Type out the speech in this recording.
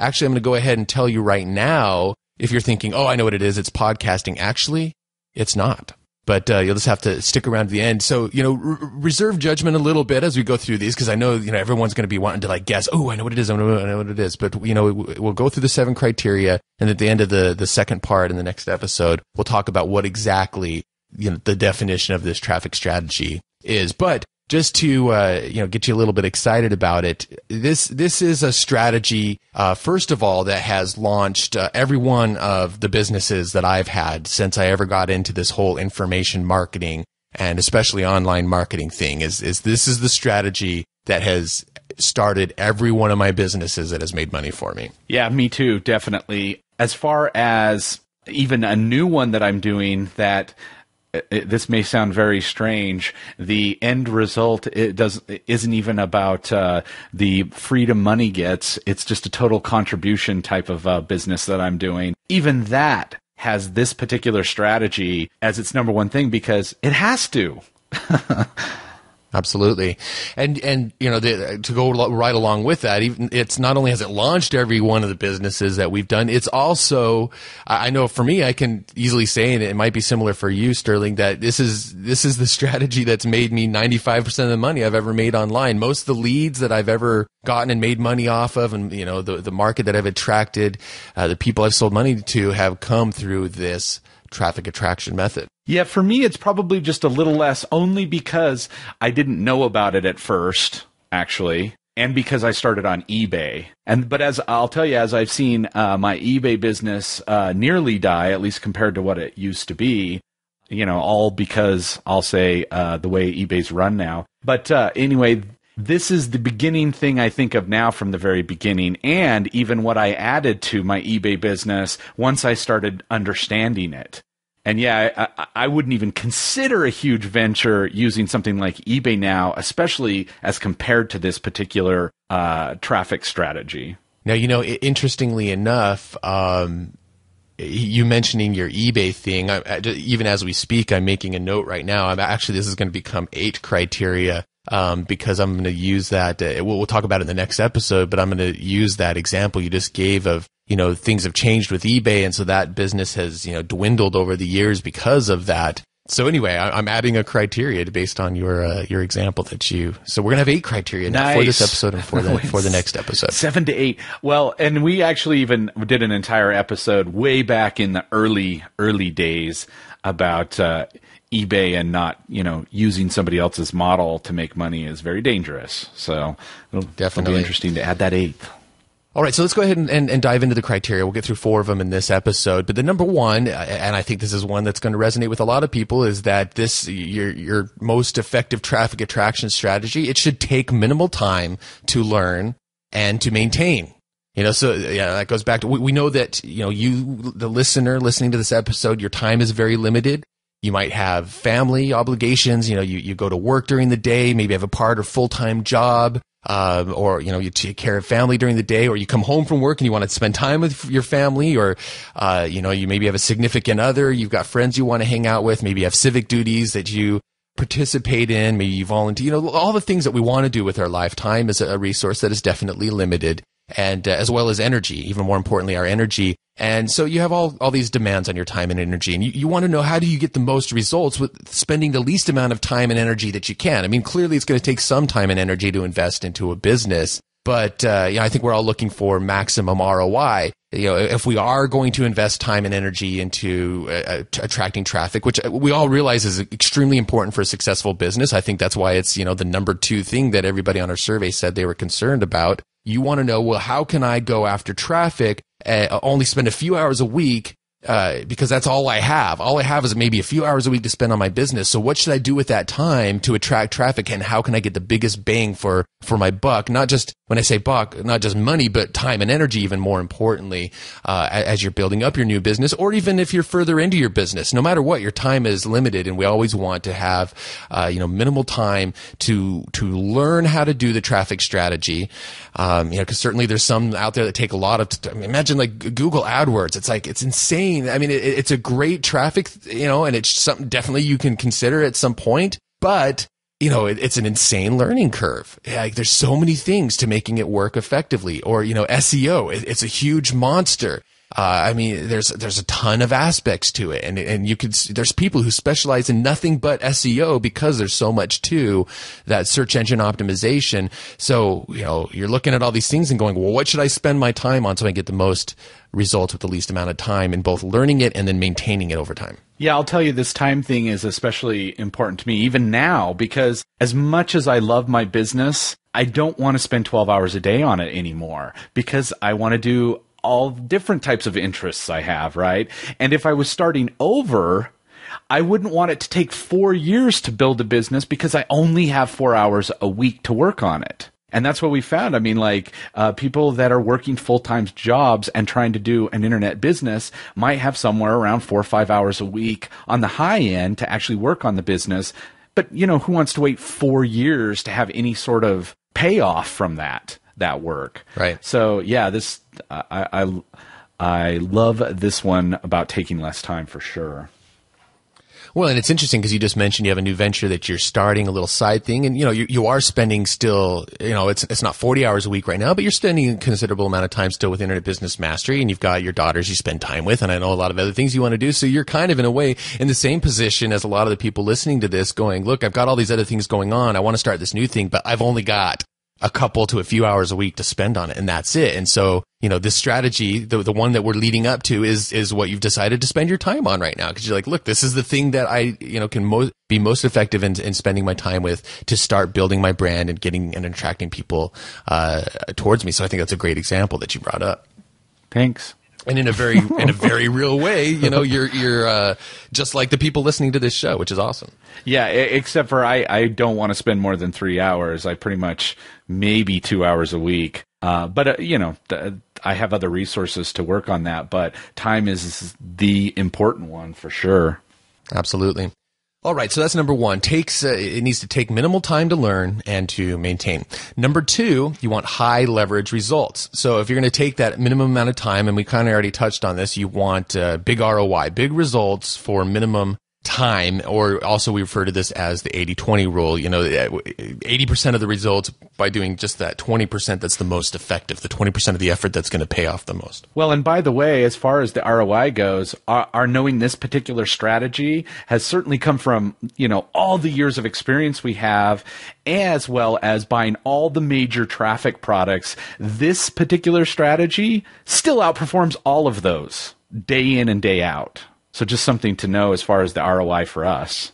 Actually, I'm going to go ahead and tell you right now if you're thinking, oh, I know what it is, it's podcasting. Actually, it's not. But uh, you'll just have to stick around to the end. So, you know, reserve judgment a little bit as we go through these because I know, you know, everyone's going to be wanting to like guess, oh, I know what it is. I know, I know what it is. But, you know, we'll go through the seven criteria. And at the end of the, the second part in the next episode, we'll talk about what exactly, you know, the definition of this traffic strategy is. But just to uh, you know get you a little bit excited about it. This this is a strategy uh, first of all that has launched uh, every one of the businesses that I've had since I ever got into this whole information marketing and especially online marketing thing. Is is this is the strategy that has started every one of my businesses that has made money for me. Yeah, me too, definitely. As far as even a new one that I'm doing that it, uh, uh, this may sound very strange. The end result it does is isn't even about uh, the freedom money gets. It's just a total contribution type of uh, business that I'm doing. Even that has this particular strategy as its number one thing because it has to. Absolutely, and and you know the, to go right along with that, even it's not only has it launched every one of the businesses that we've done, it's also I know for me I can easily say, and it might be similar for you, Sterling, that this is this is the strategy that's made me ninety five percent of the money I've ever made online. Most of the leads that I've ever gotten and made money off of, and you know the the market that I've attracted, uh, the people I've sold money to have come through this traffic attraction method? Yeah, for me, it's probably just a little less, only because I didn't know about it at first, actually and because I started on eBay. And but as I'll tell you, as I've seen uh, my eBay business uh, nearly die, at least compared to what it used to be. You know, all because I'll say uh, the way eBay's run now. But uh, anyway, this is the beginning thing I think of now from the very beginning, and even what I added to my eBay business once I started understanding it. And yeah, I, I, wouldn't even consider a huge venture using something like eBay now, especially as compared to this particular uh, traffic strategy. Now, you know, interestingly enough, um, you mentioning your eBay thing, I, even as we speak, I'm making a note right now. I'm actually, this is going to become eight criteria um, because I'm going to use that. Uh, we'll, we'll, talk about it in the next episode, but I'm going to use that example you just gave of, you know, things have changed with eBay. And so that business has, you know, dwindled over the years because of that. So anyway, I, am adding a criteria based on your uh, your example that you. So we're gonna have eight criteria nice. for this episode and for the for the next episode. Seven to eight. Well, and we actually even did an entire episode way back in the early early days about uh, eBay and not, you know, using somebody else's model to make money is very dangerous. So it'll definitely it'll be interesting to add that eighth. All right, so let's go ahead and, and, and, dive into the criteria. We'll get through four of them in this episode. But the number one, and I think this is one that's going to resonate with a lot of people, is that this your your most effective traffic attraction strategy. It should take minimal time to learn and to maintain. You know, so yeah, that goes back to we, we know that you know you the listener listening to this episode, your time is very limited you might have family obligations. You know, you, you go to work during the day, maybe have a part or full time job, um, or, you know, you take care of family during the day, or you come home from work and you want to spend time with your family, or, uh, you know, you maybe have a significant other, you've got friends you want to hang out with, maybe you have civic duties that you participate in, maybe you volunteer, you know, all the things that we want to do with our lifetime is a resource that is definitely limited and uh, as well as energy, even more importantly, our energy and so you have all, all these demands on your time and energy. And you, you want to know how do you get the most results with spending the least amount of time and energy that you can. I mean, clearly it's going to take some time and energy to invest into a business. But uh, I think we're all looking for maximum ROI. You know, if we are going to invest time and energy into uh, uh t- attracting traffic, which uh, we all realize is extremely important for a successful business, I think that's why it's you know the number two thing that everybody on our survey said they were concerned about you want to know, well, how can I go after traffic, uh, only spend a few hours a week uh, because that's all I have. All I have is maybe a few hours a week to spend on my business. So what should I do with that time to attract traffic and how can I get the biggest bang for, for my buck? Not just when I say buck, not just money, but time and energy, even more importantly, uh, as you're building up your new business or even if you're further into your business, no matter what, your time is limited and we always want to have, uh, you know, minimal time to, to learn how to do the traffic strategy. Um, you know, cause certainly there's some out there that take a lot of, t- I mean, imagine like Google AdWords. It's like, it's insane mean? I mean, it, it's a great traffic, you know, and it's something definitely you can consider at some point, but you know, it, it's an insane learning curve. Like there's so many things to making it work effectively or, you know, SEO, it, it's a huge monster. Uh, I mean, there's there's a ton of aspects to it, and and you could there's people who specialize in nothing but SEO because there's so much to that search engine optimization. So you know you're looking at all these things and going, well, what should I spend my time on so I get the most results with the least amount of time, and both learning it and then maintaining it over time. Yeah, I'll tell you, this time thing is especially important to me even now because as much as I love my business, I don't want to spend 12 hours a day on it anymore because I want to do all different types of interests I have, right? And if I was starting over, I wouldn't want it to take four years to build a business because I only have four hours a week to work on it. And that's what we found. I mean, like, uh, people that are working full time jobs and trying to do an internet business might have somewhere around four or five hours a week on the high end to actually work on the business. But, you know, who wants to wait four years to have any sort of payoff from that? that work. Right. So yeah, this I I, I love this one about taking less time for sure. Well, and it's interesting because you just mentioned you have a new venture that you're starting a little side thing, and you know you, you are spending still, you know, it's it's not 40 hours a week right now, but you're spending a considerable amount of time still with Internet Business Mastery, and you've got your daughters you spend time with, and I know a lot of other things you want to do, so you're kind of in a way in the same position as a lot of the people listening to this, going, look, I've got all these other things going on, I want to start this new thing, but I've only got a couple to a few hours a week to spend on it and that's it and so you know this strategy the, the one that we're leading up to is is what you've decided to spend your time on right now because you're like look this is the thing that i you know can mo- be most effective in, in spending my time with to start building my brand and getting and attracting people uh, towards me so i think that's a great example that you brought up thanks and in a very in a very real way you know you're you're uh, just like the people listening to this show which is awesome yeah except for i i don't want to spend more than three hours i pretty much maybe two hours a week uh, but uh, you know th- i have other resources to work on that but time is the important one for sure absolutely all right, so that's number one. Takes uh, it needs to take minimal time to learn and to maintain. Number two, you want high leverage results. So if you're going to take that minimum amount of time, and we kind of already touched on this, you want uh, big ROI, big results for minimum time, or also we refer to this as the 80 20 rule. You know, 80% of the results by doing just that 20% that's the most effective, the 20% of the effort that's going to pay off the most. Well, and by the way, as far as the ROI goes, our, our, knowing this particular strategy has certainly come from, you know, all the years of experience we have, as well as buying all the major traffic products. This particular strategy still outperforms all of those day in and day out. So just something to know as far as the ROI for us.